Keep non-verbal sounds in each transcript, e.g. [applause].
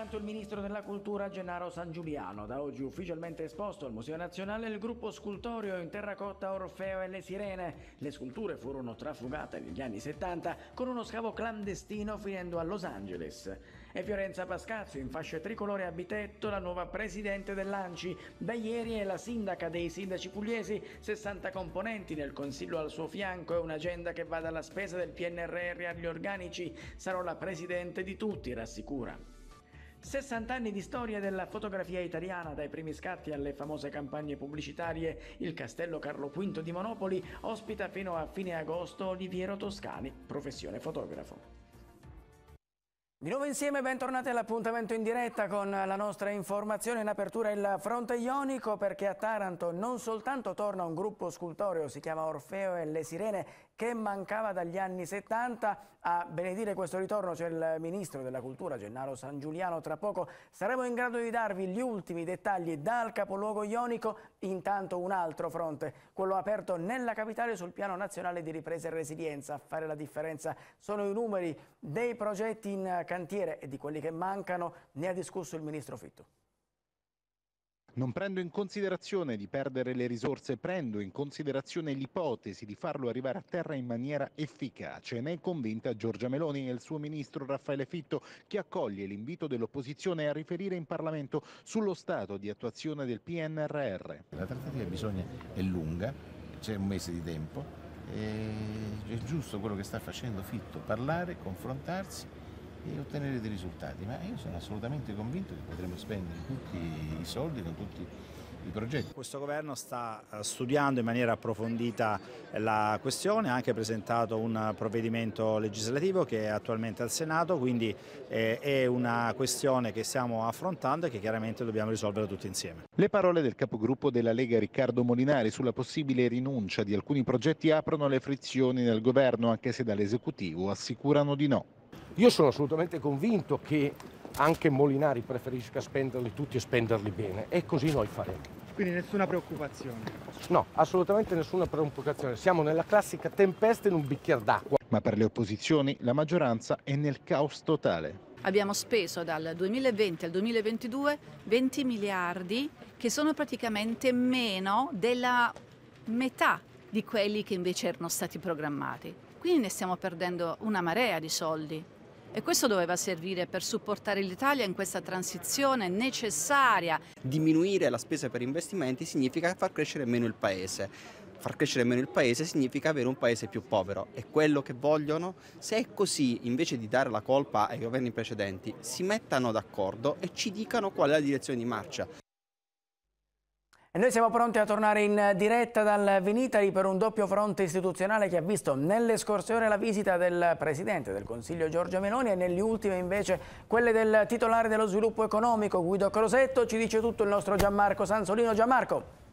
Taranto il ministro della cultura Gennaro San Giuliano. da oggi ufficialmente esposto al Museo Nazionale il gruppo scultorio in terracotta Orfeo e le Sirene. Le sculture furono trafugate negli anni 70 con uno scavo clandestino finendo a Los Angeles. E Fiorenza Pascazio in fascia tricolore a Bitetto, la nuova presidente dell'Anci. Da ieri è la sindaca dei sindaci pugliesi, 60 componenti nel consiglio al suo fianco e un'agenda che va dalla spesa del PNRR agli organici. Sarò la presidente di tutti, rassicura. 60 anni di storia della fotografia italiana, dai primi scatti alle famose campagne pubblicitarie, il castello Carlo V di Monopoli ospita fino a fine agosto Oliviero Toscani, professione fotografo. Di nuovo insieme, bentornati all'appuntamento in diretta con la nostra informazione in apertura il fronte ionico perché a Taranto non soltanto torna un gruppo scultoreo, si chiama Orfeo e le Sirene che mancava dagli anni 70. A benedire questo ritorno c'è il ministro della cultura Gennaro San Giuliano. Tra poco saremo in grado di darvi gli ultimi dettagli dal capoluogo ionico. Intanto un altro fronte, quello aperto nella capitale sul piano nazionale di ripresa e resilienza. A fare la differenza sono i numeri dei progetti in cantiere e di quelli che mancano. Ne ha discusso il ministro Fitto. Non prendo in considerazione di perdere le risorse, prendo in considerazione l'ipotesi di farlo arrivare a terra in maniera efficace. Ne è convinta Giorgia Meloni e il suo ministro Raffaele Fitto, che accoglie l'invito dell'opposizione a riferire in Parlamento sullo stato di attuazione del PNRR. La trattativa bisogna, è lunga, c'è un mese di tempo, è giusto quello che sta facendo Fitto, parlare, confrontarsi e ottenere dei risultati, ma io sono assolutamente convinto che potremo spendere tutti i soldi con tutti i progetti. Questo governo sta eh, studiando in maniera approfondita eh, la questione, ha anche presentato un provvedimento legislativo che è attualmente al Senato, quindi eh, è una questione che stiamo affrontando e che chiaramente dobbiamo risolvere tutti insieme. Le parole del capogruppo della Lega Riccardo Molinari sulla possibile rinuncia di alcuni progetti aprono le frizioni nel governo, anche se dall'esecutivo assicurano di no. Io sono assolutamente convinto che anche Molinari preferisca spenderli tutti e spenderli bene e così noi faremo. Quindi nessuna preoccupazione? No, assolutamente nessuna preoccupazione. Siamo nella classica tempesta in un bicchiere d'acqua. Ma per le opposizioni la maggioranza è nel caos totale. Abbiamo speso dal 2020 al 2022 20 miliardi che sono praticamente meno della metà di quelli che invece erano stati programmati. Quindi ne stiamo perdendo una marea di soldi. E questo doveva servire per supportare l'Italia in questa transizione necessaria. Diminuire la spesa per investimenti significa far crescere meno il paese far crescere meno il paese significa avere un paese più povero. È quello che vogliono? Se è così, invece di dare la colpa ai governi precedenti, si mettano d'accordo e ci dicano qual è la direzione di marcia. E noi siamo pronti a tornare in diretta dal Venitari per un doppio fronte istituzionale che ha visto nelle scorse ore la visita del Presidente del Consiglio Giorgio Meloni e nelle ultime invece quelle del titolare dello sviluppo economico Guido Crosetto. Ci dice tutto il nostro Gianmarco Sansolino. Gianmarco.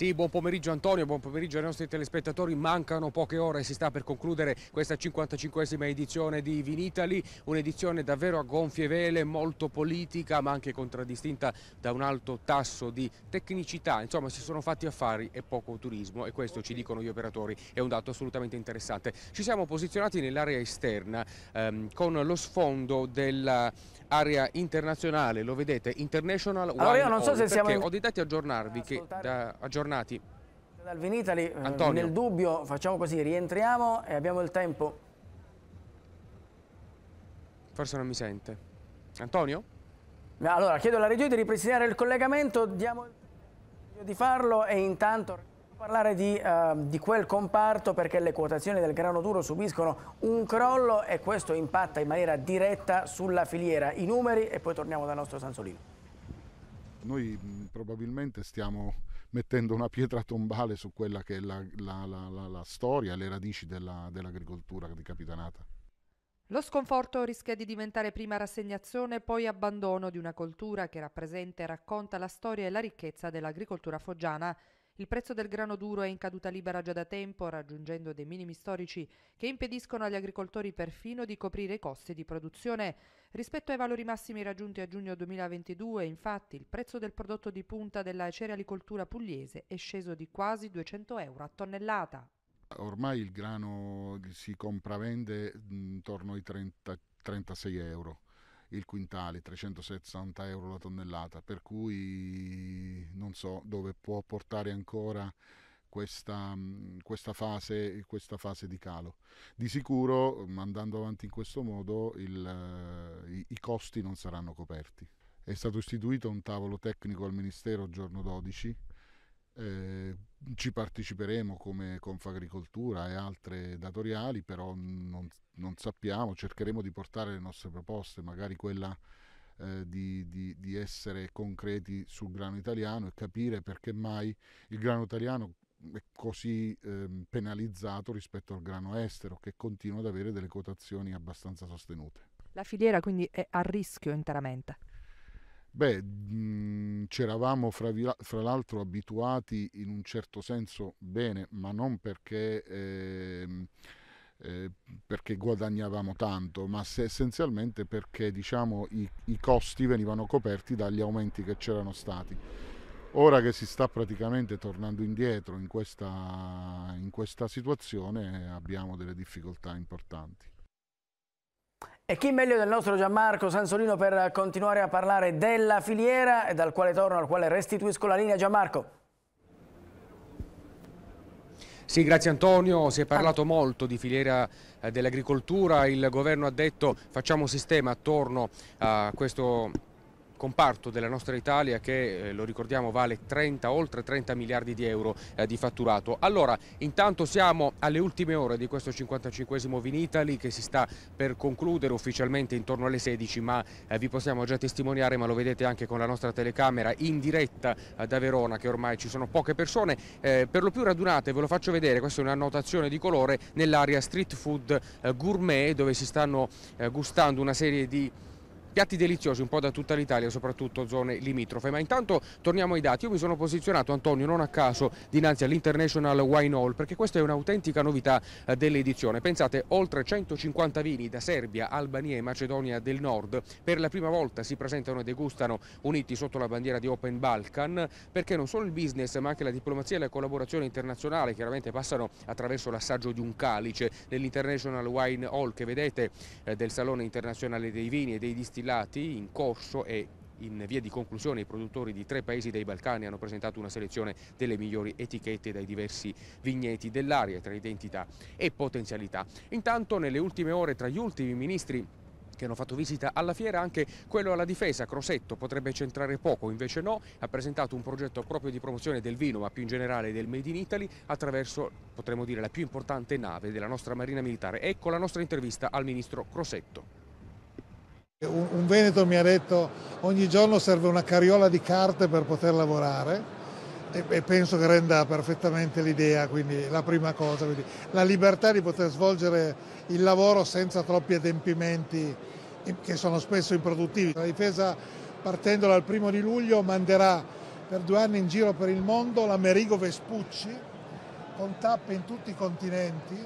Sì, buon pomeriggio Antonio, buon pomeriggio ai nostri telespettatori. Mancano poche ore, e si sta per concludere questa 55esima edizione di Vinitali, un'edizione davvero a gonfie vele, molto politica, ma anche contraddistinta da un alto tasso di tecnicità. Insomma, si sono fatti affari e poco turismo e questo ci dicono gli operatori, è un dato assolutamente interessante. Ci siamo posizionati nell'area esterna ehm, con lo sfondo dell'area internazionale, lo vedete, International One io non so se siamo... ho dei dati aggiornarvi che da aggiornare aggiornati. Dal Vinitali, eh, Antonio. nel dubbio, facciamo così, rientriamo e abbiamo il tempo. Forse non mi sente. Antonio? Allora, chiedo alla regia di ripristinare il collegamento, diamo il tempo di farlo e intanto parlare di, eh, di, quel comparto perché le quotazioni del grano duro subiscono un crollo e questo impatta in maniera diretta sulla filiera. I numeri e poi torniamo dal nostro Sansolino. Noi probabilmente stiamo mettendo una pietra tombale su quella che è la, la, la, la storia le radici della, dell'agricoltura di Capitanata. Lo sconforto rischia di diventare prima rassegnazione poi abbandono di una cultura che rappresenta e racconta la storia e la ricchezza dell'agricoltura foggiana il prezzo del grano duro è in caduta libera già da tempo, raggiungendo dei minimi storici che impediscono agli agricoltori perfino di coprire i costi di produzione. Rispetto ai valori massimi raggiunti a giugno 2022, infatti, il prezzo del prodotto di punta della cerealicoltura pugliese è sceso di quasi 200 euro a tonnellata. Ormai il grano si compravende intorno ai 30, 36 euro il quintale, 360 euro la tonnellata, per cui non so dove può portare ancora questa, mm, questa, fase, questa fase di calo. Di sicuro mm, andando avanti in questo modo il, eh, i, i costi non saranno coperti. È stato istituito un tavolo tecnico al Ministero il giorno 12 eh, ci parteciperemo come Confagricoltura e altre datoriali, però non, non sappiamo, cercheremo di portare le nostre proposte, magari quella eh, di, di, di, essere concreti sul grano italiano e capire perché mai il grano italiano è così eh, penalizzato rispetto al grano estero che continua ad avere delle quotazioni abbastanza sostenute. La filiera quindi è a rischio interamente. Beh, mhmm, c'eravamo fra, fra l'altro abituati in un certo senso bene, ma non perché, eh, eh, perché guadagnavamo tanto, ma se, essenzialmente perché diciamo, i, i costi venivano coperti dagli aumenti che c'erano stati. Ora che si sta praticamente tornando indietro in questa, in questa situazione abbiamo delle difficoltà importanti. E chi meglio del nostro Gianmarco Sansolino per continuare a parlare della filiera e dal quale torno, al quale restituisco la linea Gianmarco. Sì, grazie Antonio, si è ah. parlato molto di filiera eh, dell'agricoltura, il governo ha detto facciamo un sistema attorno a questo comparto della nostra Italia che, eh, lo ricordiamo, vale 30, oltre 30 miliardi di euro eh, di fatturato. Allora, intanto siamo alle ultime ore di questo 55esimo Vinitali che si sta per concludere ufficialmente intorno alle 16, ma eh, vi possiamo già testimoniare, ma lo vedete anche con la nostra telecamera in diretta eh, da Verona, che ormai ci sono poche persone, eh, per lo più radunate, ve lo faccio vedere, questa è un'annotazione di colore, nell'area street food eh, gourmet dove si stanno gustando una serie di Piatti deliziosi un po' da tutta l'Italia, soprattutto zone limitrofe. Ma intanto torniamo ai dati. Io mi sono posizionato, Antonio, non a caso, dinanzi all'International Wine Hall, perché questa è un'autentica novità eh, dell'edizione. Pensate, oltre 150 vini da Serbia, Albania e Macedonia del Nord, per la prima volta si presentano e degustano uniti sotto la bandiera di Open Balkan, perché non solo il business, ma anche la diplomazia e la collaborazione internazionale chiaramente passano attraverso l'assaggio di un calice nell'International Wine Hall che vedete eh, del Salone Internazionale dei Vini e dei Distillati distillati in corso e in via di conclusione i produttori di tre paesi dei Balcani hanno presentato una selezione delle migliori etichette dai diversi vigneti dell'area tra identità e potenzialità. Intanto nelle ultime ore tra gli ultimi ministri che hanno fatto visita alla fiera, anche quello alla difesa, Crosetto, potrebbe centrare poco, invece no, ha presentato un progetto proprio di promozione del vino, ma più in generale del Made in Italy, attraverso, potremmo dire, la più importante nave della nostra Marina Militare. Ecco la nostra intervista al ministro Crosetto. Un Veneto mi ha detto ogni giorno serve una carriola di carte per poter lavorare e penso che renda perfettamente l'idea, quindi la prima cosa, quindi la libertà di poter svolgere il lavoro senza troppi adempimenti che sono spesso improduttivi. La difesa partendo dal primo di luglio manderà per due anni in giro per il mondo l'Amerigo Vespucci con tappe in tutti i continenti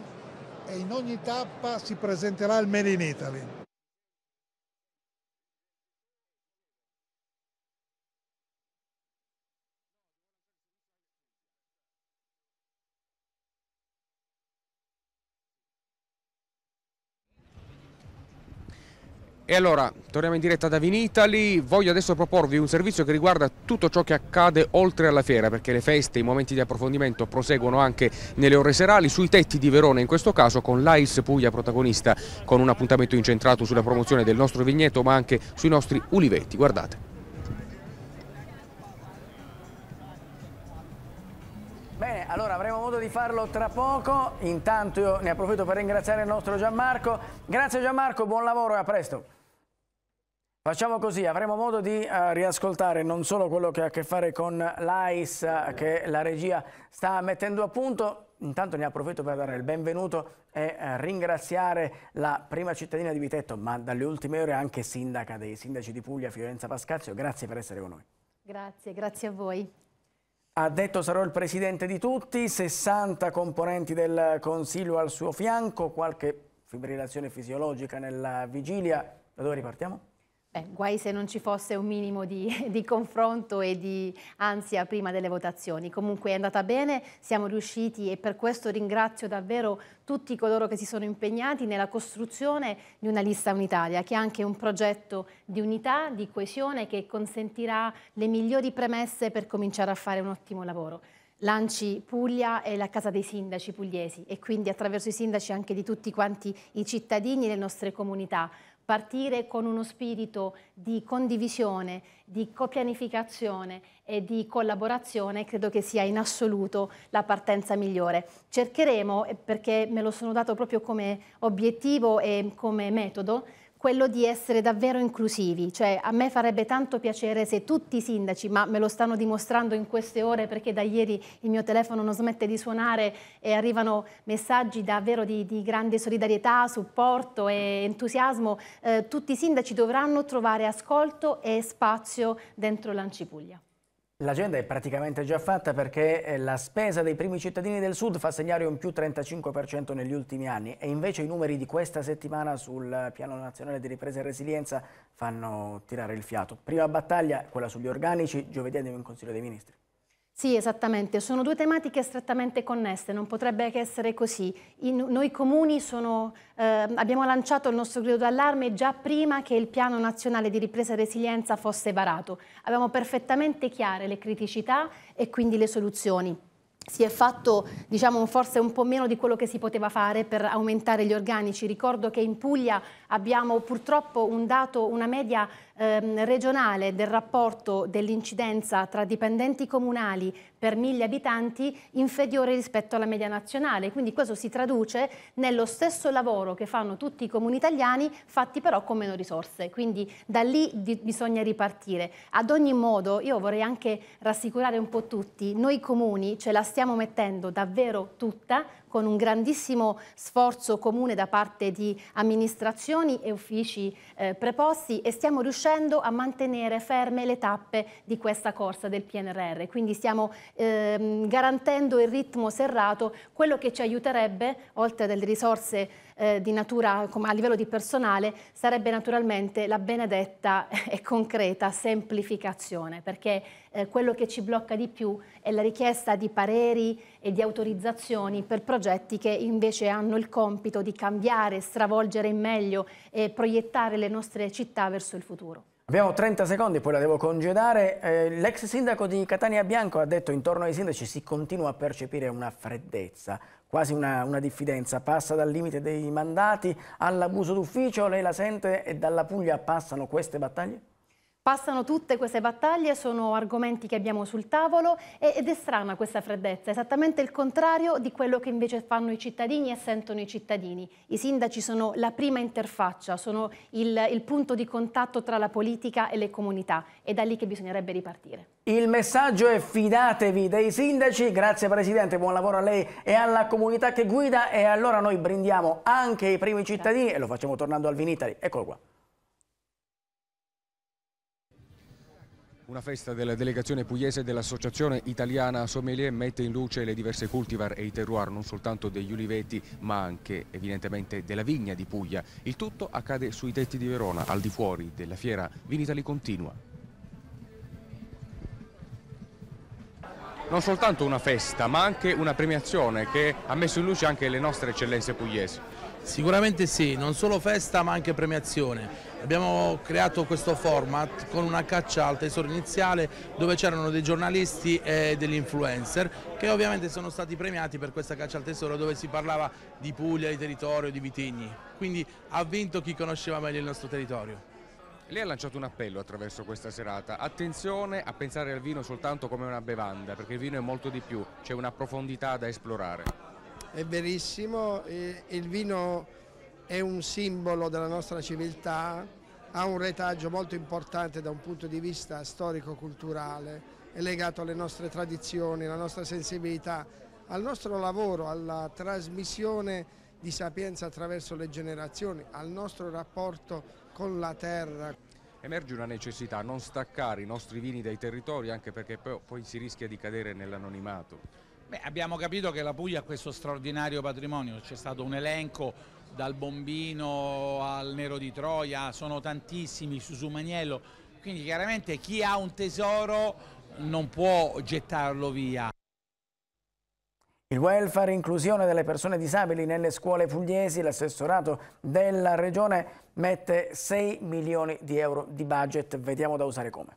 e in ogni tappa si presenterà il Made in Italy. E allora, torniamo in diretta da Vinitali, voglio adesso proporvi un servizio che riguarda tutto ciò che accade oltre alla fiera, perché le feste, i momenti di approfondimento proseguono anche nelle ore serali, sui tetti di Verona in questo caso, con l'AIS Puglia protagonista, con un appuntamento incentrato sulla promozione del nostro vigneto, ma anche sui nostri ulivetti, guardate. Bene, allora avremo modo di farlo tra poco, intanto io ne approfitto per ringraziare il nostro Gianmarco, grazie Gianmarco, buon lavoro e a presto. Facciamo così, avremo modo di uh, riascoltare non solo quello che ha a che fare con l'AIS uh, eh, che la regia sta mettendo a punto, intanto ne approfitto per dare il benvenuto e uh, ringraziare la prima cittadina di Vitetto, ma dalle ultime ore anche sindaca dei sindaci di Puglia, Fiorenza Pascazio, grazie per essere con noi. Grazie, grazie a voi. Ha detto sarò il presidente di tutti, 60 componenti del Consiglio al suo fianco, qualche fibrillazione fisiologica nella vigilia. Da dove ripartiamo? Beh, guai se non ci fosse un minimo di, [laughs] di, confronto e di ansia prima delle votazioni. Comunque è andata bene, siamo riusciti e per questo ringrazio davvero tutti coloro che si sono impegnati nella costruzione di una lista unitaria, che è anche un progetto di unità, di coesione, che consentirà le migliori premesse per cominciare a fare un ottimo lavoro. Lanci Puglia è la casa dei sindaci pugliesi e quindi attraverso i sindaci anche di tutti quanti i cittadini e le nostre comunità partire con uno spirito di condivisione, di copianificazione e di collaborazione credo che sia in assoluto la partenza migliore. Cercheremo, perché me lo sono dato proprio come obiettivo e come metodo, quello di essere davvero inclusivi, cioè a me farebbe tanto piacere se tutti i sindaci, ma me lo stanno dimostrando in queste ore perché da ieri il mio telefono non smette di suonare e arrivano messaggi davvero di, di grande solidarietà, supporto e entusiasmo, eh, tutti i sindaci dovranno trovare ascolto e spazio dentro l'Ancipuglia. L'agenda è praticamente già fatta perché eh, la spesa dei primi cittadini del Sud fa segnare un più 35% negli ultimi anni e invece i numeri di questa settimana sul Piano Nazionale di Ripresa e Resilienza fanno tirare il fiato. Prima battaglia, quella sugli organici, giovedì andiamo in Consiglio dei Ministri. Sì, esattamente, sono due tematiche strettamente connesse, non potrebbe che essere così. In, noi comuni sono, eh, abbiamo lanciato il nostro grido d'allarme già prima che il Piano Nazionale di Ripresa e Resilienza fosse varato. Avevamo perfettamente chiare le criticità e quindi le soluzioni si è fatto diciamo, forse un po' meno di quello che si poteva fare per aumentare gli organici. Ricordo che in Puglia abbiamo purtroppo un dato, una media ehm, regionale del rapporto dell'incidenza tra dipendenti comunali per mille abitanti inferiore rispetto alla media nazionale. Quindi questo si traduce nello stesso lavoro che fanno tutti i comuni italiani, fatti però con meno risorse. Quindi da lì bisogna ripartire. Ad ogni modo io vorrei anche rassicurare un po' tutti, noi comuni ce la stiamo mettendo davvero tutta con un grandissimo sforzo comune da parte di amministrazioni e uffici eh, preposti e stiamo riuscendo a mantenere ferme le tappe di questa corsa del PNRR. Quindi stiamo ehm, garantendo il ritmo serrato, quello che ci aiuterebbe, oltre a delle risorse eh, natura, a livello di personale sarebbe naturalmente la benedetta eh, e concreta semplificazione, perché eh, quello che ci blocca di più è la richiesta di pareri e di autorizzazioni per progetti che invece hanno il compito di cambiare, stravolgere in meglio e proiettare le nostre città verso il futuro. Abbiamo 30 secondi, poi la devo congedare. Eh, L'ex sindaco di Catania Bianco ha detto intorno ai sindaci si continua a percepire una freddezza quasi una, una diffidenza, passa dal limite dei mandati all'abuso d'ufficio, lei la sente e dalla Puglia passano queste battaglie? Passano tutte queste battaglie, sono argomenti che abbiamo sul tavolo ed è strana questa freddezza, esattamente il contrario di quello che invece fanno i cittadini e sentono i cittadini. I sindaci sono la prima interfaccia, sono il, il punto di contatto tra la politica e le comunità, è da lì che bisognerebbe ripartire. Il messaggio è fidatevi dei sindaci, grazie Presidente, buon lavoro a lei e alla comunità che guida e allora noi brindiamo anche i primi cittadini e lo facciamo tornando al Vinitali, eccolo qua. Una festa della delegazione pugliese dell'Associazione Italiana Sommelier mette in luce le diverse cultivar e i terroir non soltanto degli uliveti ma anche evidentemente della vigna di Puglia. Il tutto accade sui tetti di Verona, al di fuori della fiera Vinitali Continua. Non soltanto una festa ma anche una premiazione che ha messo in luce anche le nostre eccellenze pugliesi. Sicuramente sì, non solo festa ma anche premiazione Abbiamo creato questo format con una caccia al tesoro iniziale dove c'erano dei giornalisti e degli influencer che ovviamente sono stati premiati per questa caccia al tesoro dove si parlava di Puglia, di territorio, di vitigni. Quindi ha vinto chi conosceva meglio il nostro territorio. Lei ha lanciato un appello attraverso questa serata, attenzione a pensare al vino soltanto come una bevanda, perché il vino è molto di più, c'è una profondità da esplorare. È verissimo, il vino è un simbolo della nostra civiltà, ha un retaggio molto importante da un punto di vista storico-culturale, è legato alle nostre tradizioni, alla nostra sensibilità, al nostro lavoro, alla trasmissione di sapienza attraverso le generazioni, al nostro rapporto con la terra. Emerge una necessità, non staccare i nostri vini dai territori anche perché poi, poi si rischia di cadere nell'anonimato. abbiamo capito che la Puglia ha questo straordinario patrimonio, c'è stato un elenco dal Bombino al Nero di Troia, sono tantissimi, Susumaniello, quindi chiaramente chi ha un tesoro non può gettarlo via. Il welfare e inclusione delle persone disabili nelle scuole pugliesi, l'assessorato della regione mette 6 milioni di euro di budget, vediamo da usare come.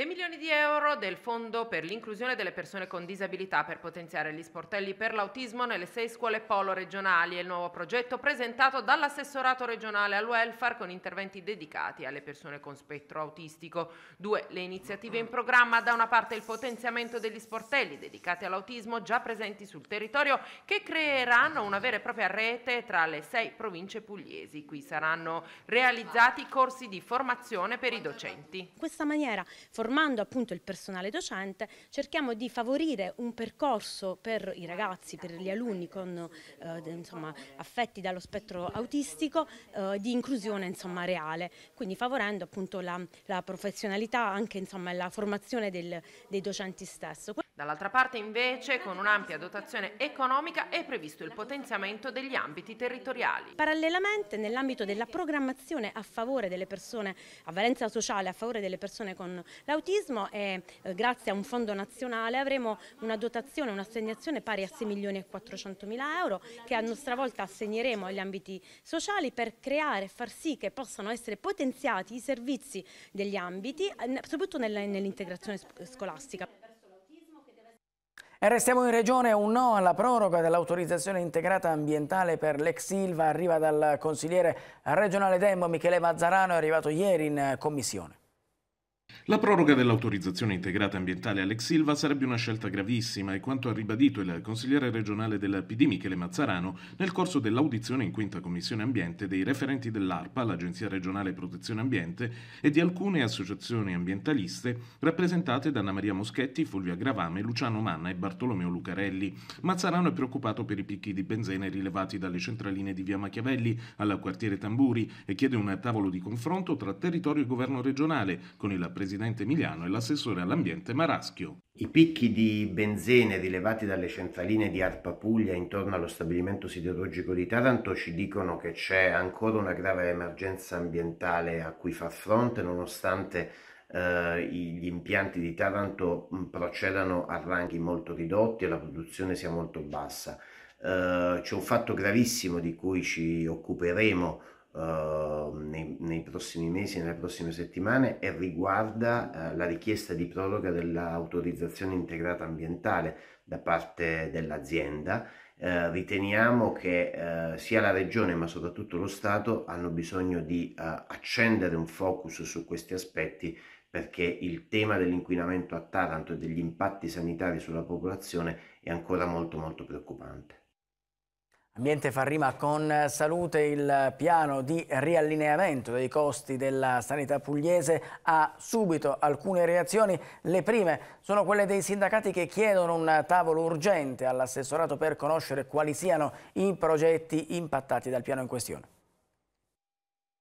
6 milioni di euro del Fondo per l'inclusione delle persone con disabilità per potenziare gli sportelli per l'autismo nelle sei scuole polo regionali è il nuovo progetto presentato dall'assessorato regionale al welfare con interventi dedicati alle persone con spettro autistico. Due le iniziative in programma, da una parte il potenziamento degli sportelli dedicati all'autismo già presenti sul territorio che creeranno una vera e propria rete tra le sei province pugliesi. Qui saranno realizzati corsi di formazione per i docenti. In questa maniera formando appunto il personale docente, cerchiamo di favorire un percorso per i ragazzi, per gli alunni con, eh, insomma, affetti dallo spettro autistico eh, di inclusione insomma, reale, quindi favorendo appunto la, la professionalità anche insomma, la formazione del, dei docenti stesso. Dall'altra parte invece, con un'ampia dotazione economica, è previsto il potenziamento degli ambiti territoriali. Parallelamente, nell'ambito della programmazione a favore delle persone, a valenza sociale, a favore delle persone con l'autismo, eh, grazie a un fondo nazionale avremo una dotazione, un'assegnazione pari a 6 milioni e 400 mila euro che a nostra volta assegneremo agli ambiti sociali per creare e far sì che possano essere potenziati i servizi degli ambiti, eh, soprattutto nell'integrazione scolastica. E restiamo in regione, un no alla proroga dell'autorizzazione integrata ambientale per l'ex Silva arriva dal consigliere regionale Dembo Michele Mazzarano, è arrivato ieri in commissione. La proroga dell'autorizzazione integrata ambientale Alex Silva sarebbe una scelta gravissima e quanto ha ribadito il consigliere regionale della PD Michele Mazzarano nel corso dell'audizione in quinta commissione ambiente dei referenti dell'ARPA, l'Agenzia regionale protezione ambiente e di alcune associazioni ambientaliste rappresentate da Anna Maria Moschetti, Fulvia Gravame, Luciano Manna e Bartolomeo Lucarelli. Mazzarano è preoccupato per i picchi di benzene rilevati dalle centraline di via Machiavelli al quartiere Tamburi e chiede un tavolo di confronto tra territorio e governo regionale con il presidente Emiliano e l'assessore all'ambiente Maraschio. I picchi di benzene rilevati dalle centraline di Arpa Puglia intorno allo stabilimento siderurgico di Taranto ci dicono che c'è ancora una grave emergenza ambientale a cui far fronte nonostante Uh, gli impianti di Taranto mm, procedano a ranghi molto ridotti e la produzione sia molto bassa. Uh, c'è un fatto gravissimo di cui ci occuperemo Ehm, nei, nei, prossimi mesi, nelle prossime settimane e riguarda uh, la richiesta di proroga dell'autorizzazione integrata ambientale da parte dell'azienda. Uh, riteniamo che eh, sia la Regione ma soprattutto lo Stato hanno bisogno di accendere un focus su questi aspetti perché il tema dell'inquinamento a Taranto e degli impatti sanitari sulla popolazione è ancora molto molto preoccupante. Ambiente fa rima con salute il piano di riallineamento dei costi della sanità pugliese ha subito alcune reazioni. Le prime sono quelle dei sindacati che chiedono un tavolo urgente all'assessorato per conoscere quali siano i progetti impattati dal piano in questione.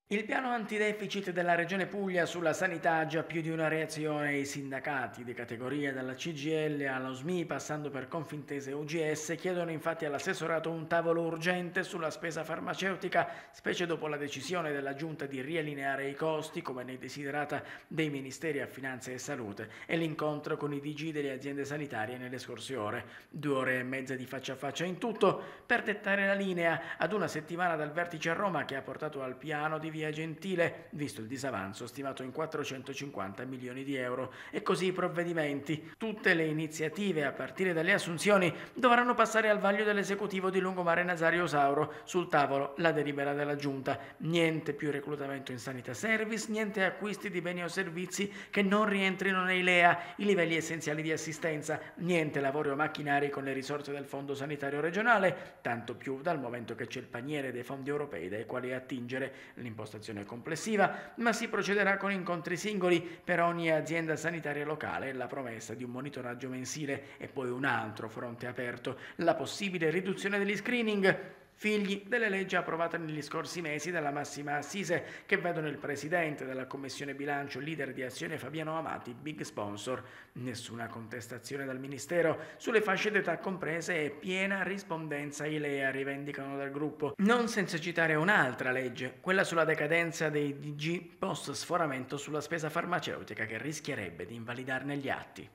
Il piano antideficit della Regione Puglia sulla sanità ha già più di una reazione ai sindacati di categoria, dalla CGL alla SMI, passando per Confintese e UGS, chiedono infatti all'assessorato un tavolo urgente sulla spesa farmaceutica, specie dopo la decisione della Giunta di riallineare i costi, come ne desiderata, dei Ministeri a Finanza e Salute, e l'incontro con i DG delle aziende sanitarie nelle scorse ore. Due ore e mezza di faccia a faccia in tutto, per dettare la linea ad una settimana dal vertice a Roma che ha portato al piano di via Gentile, visto il disavanzo stimato in 450 milioni di euro. E così i provvedimenti. Tutte le iniziative, a partire dalle assunzioni, dovranno passare al vaglio dell'esecutivo di Lungomare Nazario Sauro. Sul tavolo la delibera della Giunta. Niente più reclutamento in sanità service, niente acquisti di beni o servizi che non rientrino nei LEA, i livelli essenziali di assistenza, niente lavori o macchinari con le risorse del Fondo Sanitario Regionale, tanto più dal momento che c'è il paniere dei fondi europei dai quali attingere l'impostazione impostazione complessiva, ma si procederà con incontri singoli per ogni azienda sanitaria locale e la promessa di un monitoraggio mensile e poi un altro fronte aperto, la possibile riduzione degli screening figli delle leggi approvate negli scorsi mesi dalla massima assise che vedono il presidente della commissione bilancio, leader di azione Fabiano Amati, big sponsor. Nessuna contestazione dal Ministero sulle fasce d'età comprese e piena rispondenza i lea rivendicano dal gruppo. Non senza citare un'altra legge, quella sulla decadenza dei DG post sforamento sulla spesa farmaceutica che rischierebbe di invalidarne gli atti.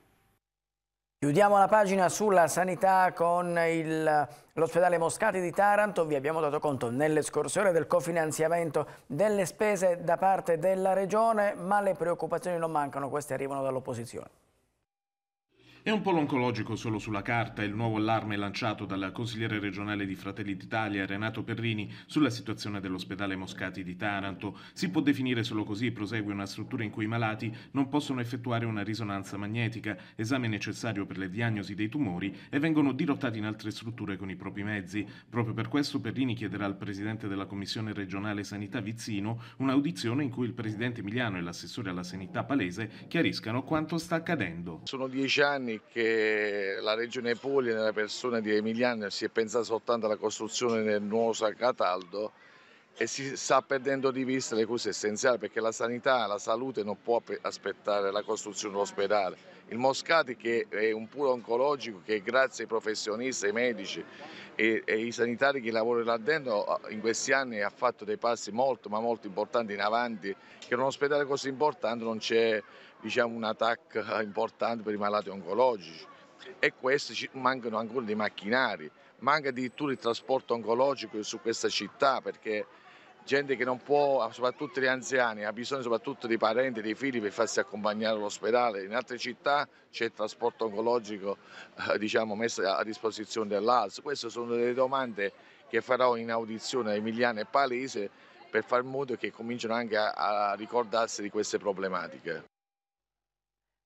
Chiudiamo la pagina sulla sanità con l'ospedale Moscati di Taranto. Vi abbiamo dato conto nelle scorse ore del cofinanziamento delle spese da parte della Regione, ma le preoccupazioni non mancano, queste arrivano dall'opposizione. È un polo oncologico solo sulla carta il nuovo allarme lanciato dal consigliere regionale di Fratelli d'Italia Renato Perrini sulla situazione dell'ospedale Moscati di Taranto. Si può definire solo così, prosegue una struttura in cui i malati non possono effettuare una risonanza magnetica, esame necessario per le diagnosi dei tumori e vengono dirottati in altre strutture con i propri mezzi. Proprio per questo Perrini chiederà al presidente della Commissione regionale Sanità Vizzino un'audizione in cui il presidente Emiliano e l'assessore alla sanità palese chiariscano quanto sta accadendo. Sono dieci anni anni che la regione Puglia nella persona di Emiliano si è pensata soltanto alla costruzione del nuovo San Cataldo e si sta perdendo di vista le cose essenziali perché la sanità, la salute non può aspettare la costruzione dell'ospedale. Il Moscati che è un puro oncologico che grazie ai professionisti, ai medici e, e ai sanitari che lavorano là dentro in questi anni ha fatto dei passi molto ma molto importanti in avanti, che in un ospedale così importante non c'è diciamo, un attacco importante per i malati oncologici e questi mancano ancora dei macchinari, manca addirittura il trasporto oncologico su questa città perché gente che non può, soprattutto gli anziani, ha bisogno soprattutto di parenti, dei figli per farsi accompagnare all'ospedale. In altre città c'è il trasporto oncologico eh, diciamo, messo a disposizione dell'ALS. Queste sono delle domande che farò in audizione a Emiliano e Palese per far modo che cominciano anche a, a ricordarsi di queste problematiche.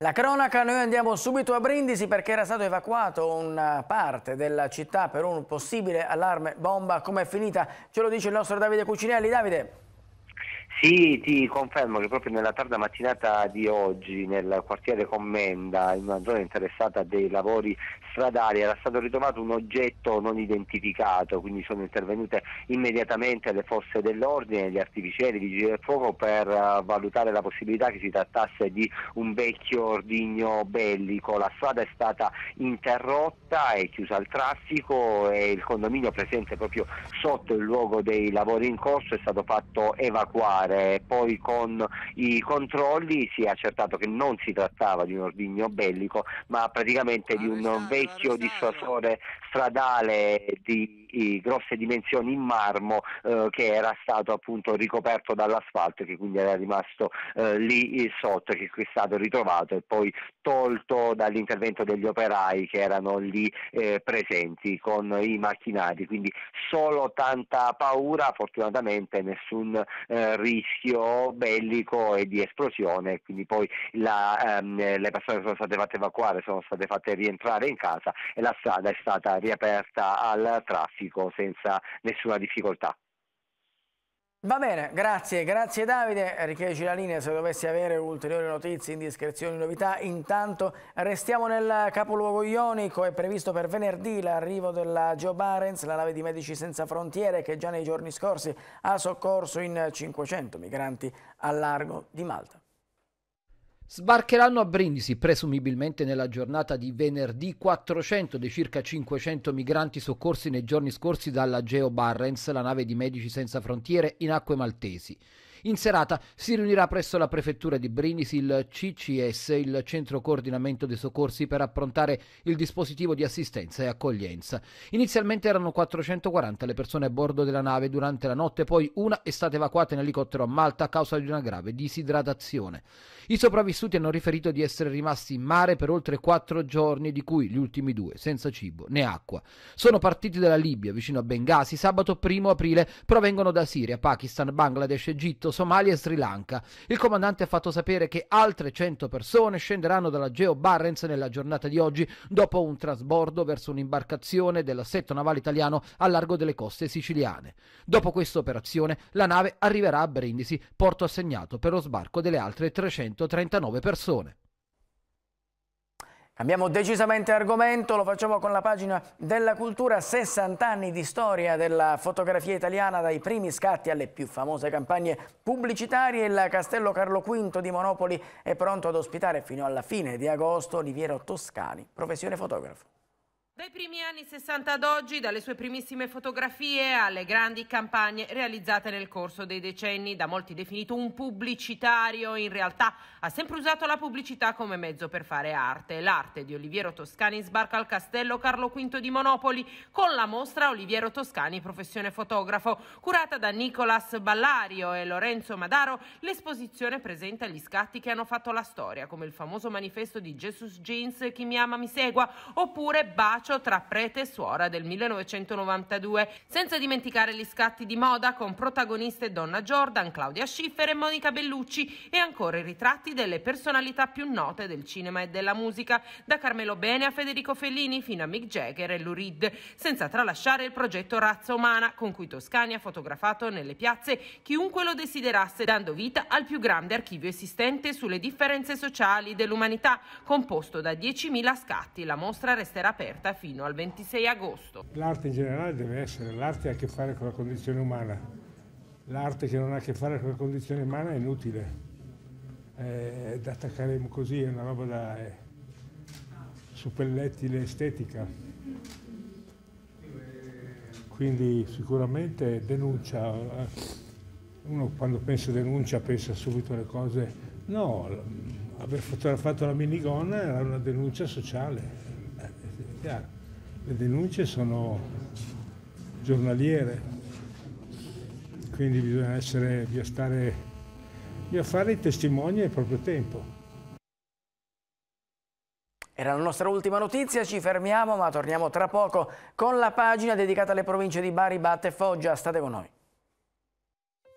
La cronaca, noi andiamo subito a Brindisi perché era stato evacuato una eh, parte della città per un possibile allarme bomba. Com'è finita? Ce lo dice il nostro Davide Cucinelli. Davide. Sì, ti confermo che proprio nella tarda mattinata di oggi nel quartiere Commenda, in una zona interessata dei lavori stradali, era stato ritrovato un oggetto non identificato, quindi sono intervenute immediatamente le forze dell'ordine, gli artificieri, i vigili del fuoco per eh, valutare la possibilità che si trattasse di un vecchio ordigno bellico. La strada è stata interrotta e chiusa al traffico e il condominio presente proprio sotto il luogo dei lavori in corso è stato fatto evacuare particolare. Poi con i controlli si è accertato che non si trattava di un ordigno bellico, ma praticamente di un vecchio dissuasore stradale di di grosse dimensioni in marmo eh, che era stato appunto ricoperto dall'asfalto che quindi era rimasto eh, lì eh, sotto che è stato ritrovato e poi tolto dall'intervento degli operai che erano lì eh, presenti con i macchinari quindi solo tanta paura fortunatamente nessun eh, rischio bellico e di esplosione quindi poi la, ehm, le persone sono state fatte evacuare sono state fatte rientrare in casa e la strada è stata riaperta al traffico Messico senza nessuna difficoltà. Va bene, grazie, grazie Davide, richiedici la linea se dovessi avere ulteriori notizie, indiscrezioni, novità. Intanto restiamo nel capoluogo ionico, è previsto per venerdì l'arrivo della Joe Barents, la nave di Medici Senza Frontiere che già nei giorni scorsi ha soccorso in 500 migranti al largo di Malta. Sbarcheranno a Brindisi, presumibilmente nella giornata di venerdì, 400 dei circa 500 migranti soccorsi nei giorni scorsi dalla Geo Barrens, la nave di Medici Senza Frontiere, in acque maltesi. In serata si riunirà presso la prefettura di Brindisi il CCS, il Centro Coordinamento dei Soccorsi, per approntare il dispositivo di assistenza e accoglienza. Inizialmente erano 440 le persone a bordo della nave durante la notte, poi una è stata evacuata in elicottero a Malta a causa di una grave disidratazione. I sopravvissuti hanno riferito di essere rimasti in mare per oltre quattro giorni, di cui gli ultimi due senza cibo né acqua. Sono partiti dalla Libia, vicino a Benghazi, sabato 1 aprile, provengono da Siria, Pakistan, Bangladesh, Egitto, Somalia e Sri Lanka. Il comandante ha fatto sapere che altre 100 persone scenderanno dalla Geo Barrens nella giornata di oggi dopo un trasbordo verso un'imbarcazione dell'assetto navale italiano a largo delle coste siciliane. Dopo questa operazione la nave arriverà a Brindisi, porto assegnato per lo sbarco delle altre 339 persone. Abbiamo decisamente argomento, lo facciamo con la pagina della cultura, 60 anni di storia della fotografia italiana dai primi scatti alle più famose campagne pubblicitarie, il Castello Carlo V di Monopoli è pronto ad ospitare fino alla fine di agosto Oliviero Toscani, professione fotografo. Dai primi anni 60 ad oggi, dalle sue primissime fotografie alle grandi campagne realizzate nel corso dei decenni, da molti definito un pubblicitario, in realtà ha sempre usato la pubblicità come mezzo per fare arte. L'arte di Oliviero Toscani sbarca al castello Carlo V di Monopoli con la mostra Oliviero Toscani, professione fotografo. Curata da Nicolas Ballario e Lorenzo Madaro, l'esposizione presenta gli scatti che hanno fatto la storia, come il famoso manifesto di Jesus Jeans, Chi mi ama mi segua, oppure Bacio bacio tra prete e suora del 1992, senza dimenticare gli scatti di moda con protagoniste Donna Jordan, Claudia Schiffer e Monica Bellucci e ancora i ritratti delle personalità più note del cinema e della musica, da Carmelo Bene a Federico Fellini fino a Mick Jagger e Lou Reed, senza tralasciare il progetto Razza Umana con cui Toscani ha fotografato nelle piazze chiunque lo desiderasse, dando vita al più grande archivio esistente sulle differenze sociali dell'umanità, composto da 10.000 scatti. La mostra resterà aperta fino al 26 agosto. L'arte in generale deve essere, l'arte ha a che fare con la condizione umana. L'arte che non ha a che fare con la condizione umana è inutile. È da attaccare così, è una roba da eh, suppellettile estetica. Quindi sicuramente denuncia. Uno quando pensa denuncia pensa subito alle cose. No, aver fotografato la minigonna era una denuncia sociale chiaro. Le denunce sono giornaliere, quindi bisogna, essere, bisogna, stare, bisogna fare i testimoni al proprio tempo. Era la nostra ultima notizia, ci fermiamo ma torniamo tra poco con la pagina dedicata alle province di Bari, Batte e Foggia. State con noi.